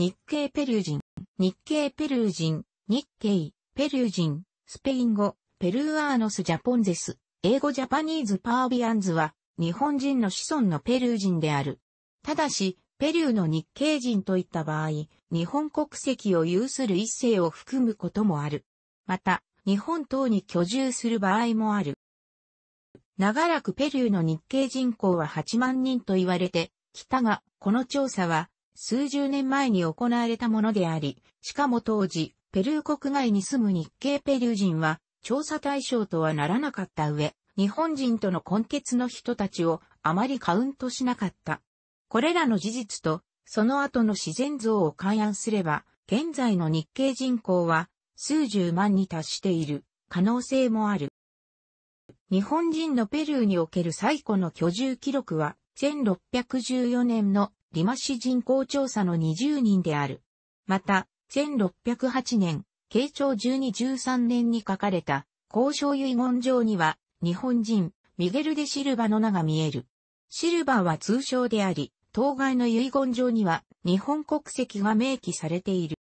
日系ペルー人、日系ペルー人、日系、ペルー人、スペイン語、ペルーアーノス・ジャポンゼス、英語ジャパニーズ・パービアンズは、日本人の子孫のペルー人である。ただし、ペルーの日系人といった場合、日本国籍を有する一世を含むこともある。また、日本等に居住する場合もある。長らくペルーの日系人口は8万人と言われて、きたが、この調査は数十年前に行われたものであり、しかも当時、ペルー国外に住む日系ペルー人は、調査対象とはならなかった上、日本人との根結の人たちをあまりカウントしなかった。これらの事実と、その後の自然像を勘案すれば、現在の日系人口は数十万に達している可能性もある。日本人のペルーにおける最古の居住記録は1614年のリマ市人口調査の20人である。また、1608年、慶長1213年に書かれた交渉遺言状には、日本人、ミゲル・デ・シルバの名が見える。シルバは通称であり、当該の遺言状には、日本国籍が明記されている。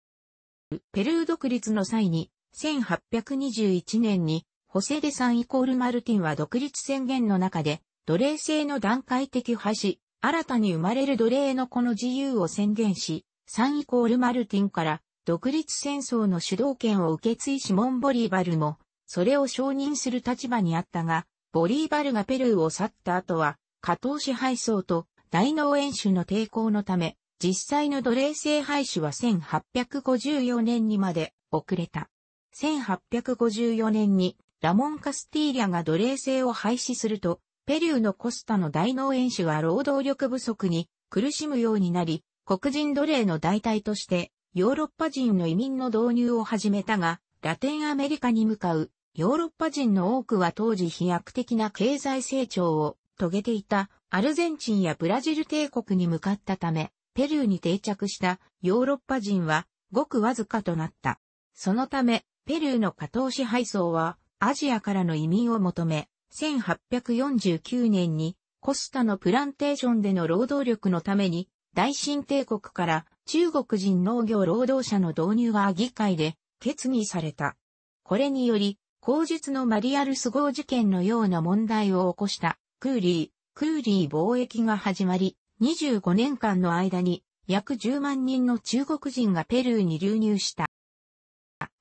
ペルー独立の際に、1821年に、ホセデ・サンイコール・マルティンは独立宣言の中で、奴隷制の段階的廃止、新たに生まれる奴隷の子の自由を宣言し、3イコールマルティンから独立戦争の主導権を受け継いしモン・ボリーバルも、それを承認する立場にあったが、ボリーバルがペルーを去った後は、加藤支配層と大農園習の抵抗のため、実際の奴隷制廃止は1854年にまで遅れた。1854年にラモン・カスティーリャが奴隷制を廃止すると、ペルーのコスタの大農園主は労働力不足に苦しむようになり、黒人奴隷の代替としてヨーロッパ人の移民の導入を始めたが、ラテンアメリカに向かうヨーロッパ人の多くは当時飛躍的な経済成長を遂げていたアルゼンチンやブラジル帝国に向かったため、ペルーに定着したヨーロッパ人はごくわずかとなった。そのため、ペルーの下等支配層はアジアからの移民を求め、1849年にコスタのプランテーションでの労働力のために大新帝国から中国人農業労働者の導入が議会で決議された。これにより、後述のマリアルス号事件のような問題を起こしたクーリー、クーリー貿易が始まり、25年間の間に約10万人の中国人がペルーに流入した。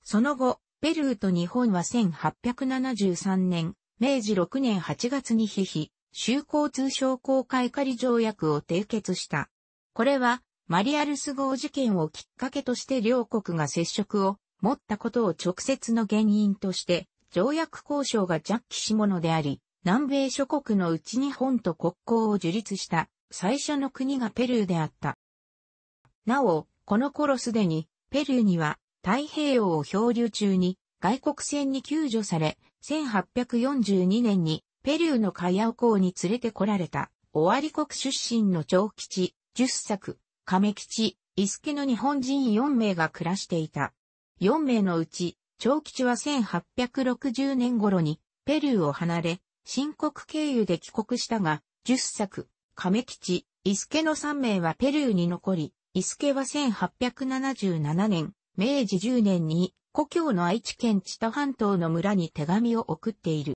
その後、ペルーと日本は1873年、明治6年8月に比比、修好通商公開仮条約を締結した。これは、マリアルス号事件をきっかけとして両国が接触を持ったことを直接の原因として、条約交渉が着気しものであり、南米諸国のうち日本と国交を樹立した最初の国がペルーであった。なお、この頃すでにペルーには太平洋を漂流中に外国船に救助され、1842年にペルーのカヤオ港に連れてこられた、オアリ国出身の長吉、十作、亀吉、伊助の日本人4名が暮らしていた。4名のうち、長吉は1860年頃にペルーを離れ、新国経由で帰国したが、十作、亀吉、伊助の3名はペルーに残り、伊助は1877年、明治10年に故郷の愛知県知多半島の村に手紙を送っている。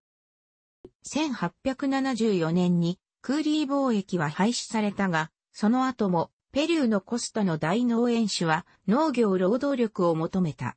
1874年にクーリー貿易は廃止されたが、その後もペルーのコスタの大農園主は農業労働力を求めた。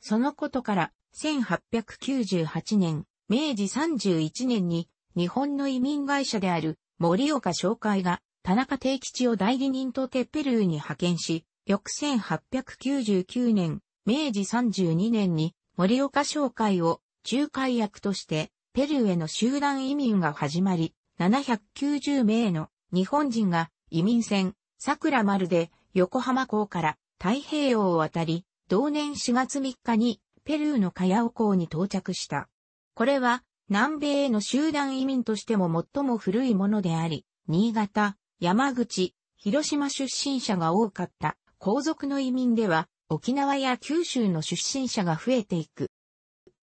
そのことから1898年、明治31年に日本の移民会社である森岡商会が田中定吉を代理人とてペルーに派遣し、翌1899年、明治32年に森岡商会を仲介役としてペルーへの集団移民が始まり、790名の日本人が移民船桜丸で横浜港から太平洋を渡り、同年4月3日にペルーのカヤオ港に到着した。これは南米への集団移民としても最も古いものであり、新潟、山口、広島出身者が多かった皇族の移民では沖縄や九州の出身者が増えていく。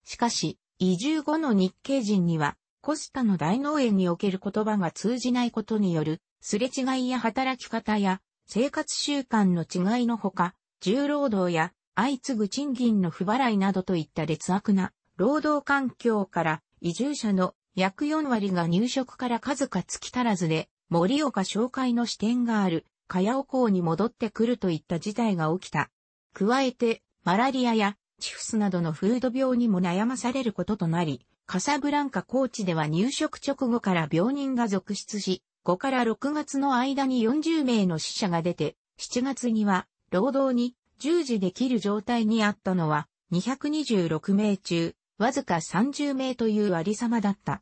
しかし、移住後の日系人には、コスタの大農園における言葉が通じないことによる、すれ違いや働き方や、生活習慣の違いのほか、重労働や、相次ぐ賃金の不払いなどといった劣悪な、労働環境から、移住者の約4割が入職から数か月足らずで、森岡紹介の視点がある、かやお港に戻ってくるといった事態が起きた。加えて、マラリアやチフスなどのフード病にも悩まされることとなり、カサブランカ高地では入植直後から病人が続出し、5から6月の間に40名の死者が出て、7月には労働に従事できる状態にあったのは226名中、わずか30名というありさまだった。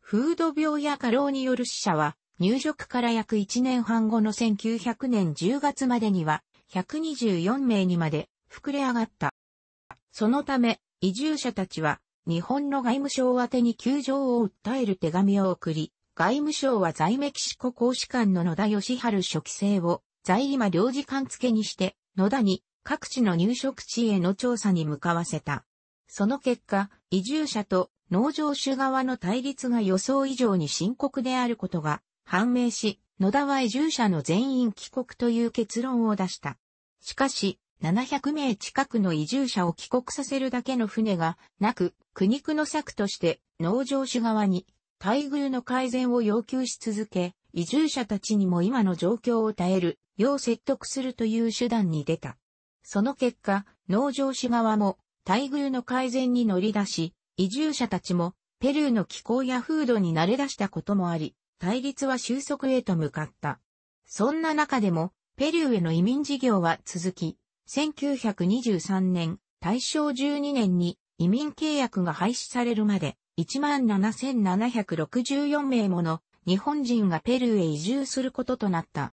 フード病や過労による死者は、入植から約1年半後の1900年10月までには124名にまで膨れ上がった。そのため、移住者たちは、日本の外務省宛に窮状を訴える手紙を送り、外務省は在メキシコ公使館の野田義春書記生を在今領事館付にして、野田に各地の入植地への調査に向かわせた。その結果、移住者と農場主側の対立が予想以上に深刻であることが判明し、野田は移住者の全員帰国という結論を出した。しかし、700名近くの移住者を帰国させるだけの船がなく、苦肉の策として農場主側に待遇の改善を要求し続け、移住者たちにも今の状況を耐える、よう説得するという手段に出た。その結果、農場主側も待遇の改善に乗り出し、移住者たちもペルーの気候や風土に慣れ出したこともあり、対立は収束へと向かった。そんな中でも、ペルーへの移民事業は続き、1923年、大正12年に移民契約が廃止されるまで、17,764名もの日本人がペルーへ移住することとなった。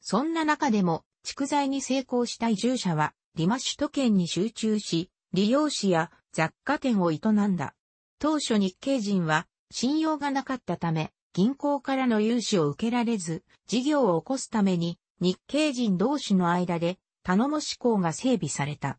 そんな中でも、蓄財に成功した移住者は、リマ首都圏に集中し、利用市や雑貨店を営んだ。当初日系人は信用がなかったため、銀行からの融資を受けられず、事業を起こすために日系人同士の間で頼もし校が整備された。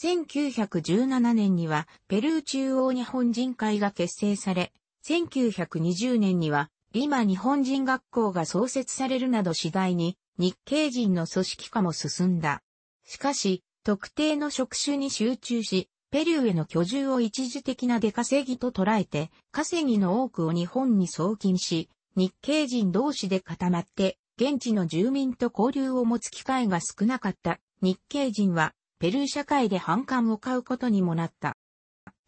1917年にはペルー中央日本人会が結成され、1920年にはリマ日本人学校が創設されるなど次第に日系人の組織化も進んだ。しかし、特定の職種に集中し、ペルーへの居住を一時的な出稼ぎと捉えて、稼ぎの多くを日本に送金し、日系人同士で固まって、現地の住民と交流を持つ機会が少なかった日系人は、ペルー社会で反感を買うことにもなった。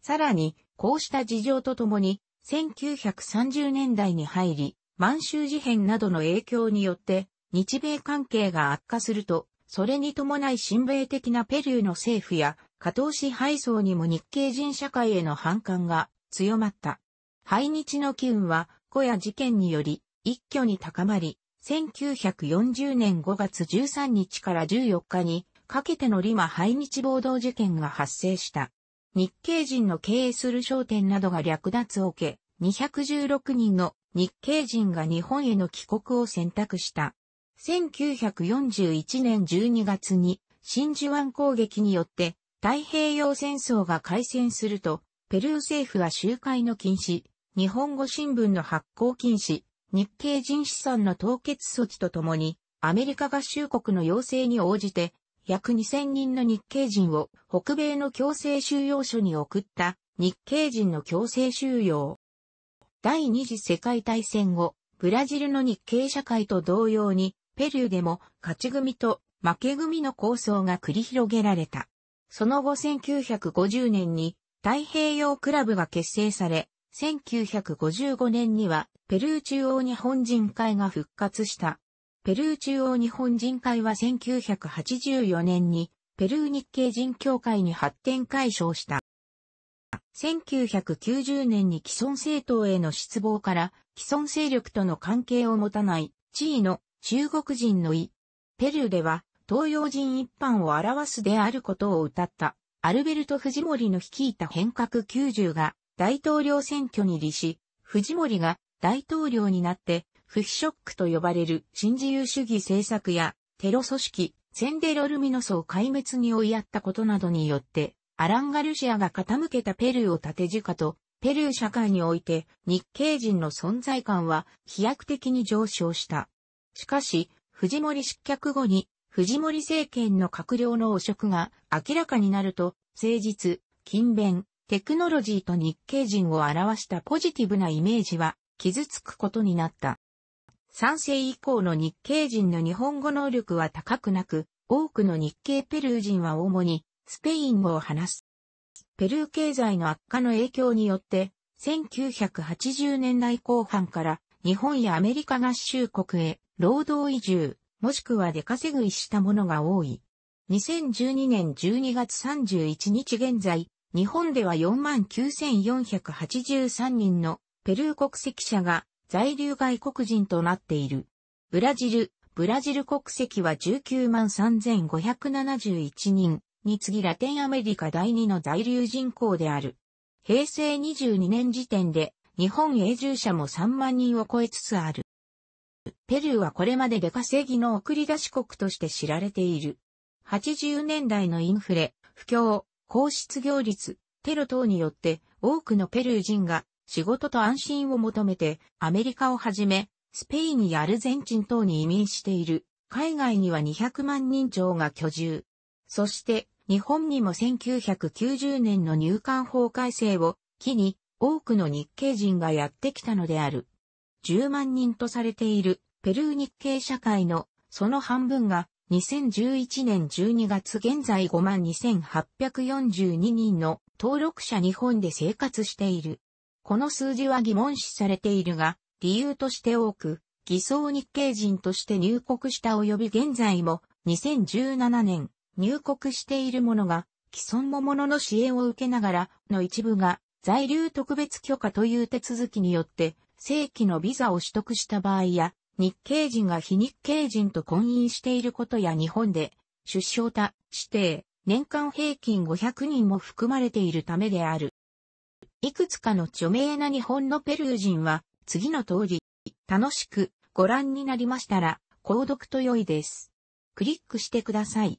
さらに、こうした事情とともに、1930年代に入り、満州事変などの影響によって、日米関係が悪化すると、それに伴い親米的なペルーの政府や加藤支配層にも日系人社会への反感が強まった。排日の機運は、小屋事件により、一挙に高まり、1940年5月13日から14日にかけてのリマ排日暴動事件が発生した。日系人の経営する商店などが略奪を受け、216人の日系人が日本への帰国を選択した。1941年12月に真珠湾攻撃によって太平洋戦争が開戦すると、ペルー政府は集会の禁止、日本語新聞の発行禁止、日系人資産の凍結措置とともに、アメリカ合衆国の要請に応じて、約2000人の日系人を北米の強制収容所に送った日系人の強制収容。第二次世界大戦後、ブラジルの日系社会と同様に、ペルーでも勝ち組と負け組の構想が繰り広げられた。その後1950年に太平洋クラブが結成され、1955年にはペルー中央日本人会が復活した。ペルー中央日本人会は1984年にペルー日系人協会に発展解消した。1990年に既存政党への失望から既存勢力との関係を持たない地位の中国人の意。ペルーでは東洋人一般を表すであることを謳った、アルベルト・フジモリの率いた変革90が大統領選挙に利し、フジモリが大統領になって、フヒショックと呼ばれる新自由主義政策やテロ組織、センデロルミノスを壊滅に追いやったことなどによって、アラン・ガルシアが傾けたペルーを縦軸と、ペルー社会において日系人の存在感は飛躍的に上昇した。しかし、藤森失脚後に藤森政権の閣僚の汚職が明らかになると、誠実、勤勉、テクノロジーと日系人を表したポジティブなイメージは傷つくことになった。賛成以降の日系人の日本語能力は高くなく、多くの日系ペルー人は主にスペイン語を話す。ペルー経済の悪化の影響によって、1980年代後半から日本やアメリカ合衆国へ労働移住、もしくは出稼ぐいしたものが多い。2012年12月31日現在、日本では49,483人のペルー国籍者が在留外国人となっている。ブラジル、ブラジル国籍は193,571人に次ラテンアメリカ第2の在留人口である。平成22年時点で日本永住者も3万人を超えつつある。ペルーはこれまで出稼ぎの送り出し国として知られている。80年代のインフレ、不況、高失業率、テロ等によって多くのペルー人が仕事と安心を求めてアメリカをはじめスペインやアルゼンチン等に移民している。海外には200万人超が居住。そして日本にも1990年の入管法改正を機に多くの日系人がやってきたのである。10万人とされているペルー日系社会のその半分が2011年12月現在5万2842人の登録者日本で生活している。この数字は疑問視されているが、理由として多く、偽装日系人として入国した及び現在も2017年入国している者が既存の者の支援を受けながらの一部が在留特別許可という手続きによって正規のビザを取得した場合や、日系人が非日系人と婚姻していることや日本で、出生他、指定、年間平均500人も含まれているためである。いくつかの著名な日本のペルー人は、次の通り、楽しくご覧になりましたら、購読と良いです。クリックしてください。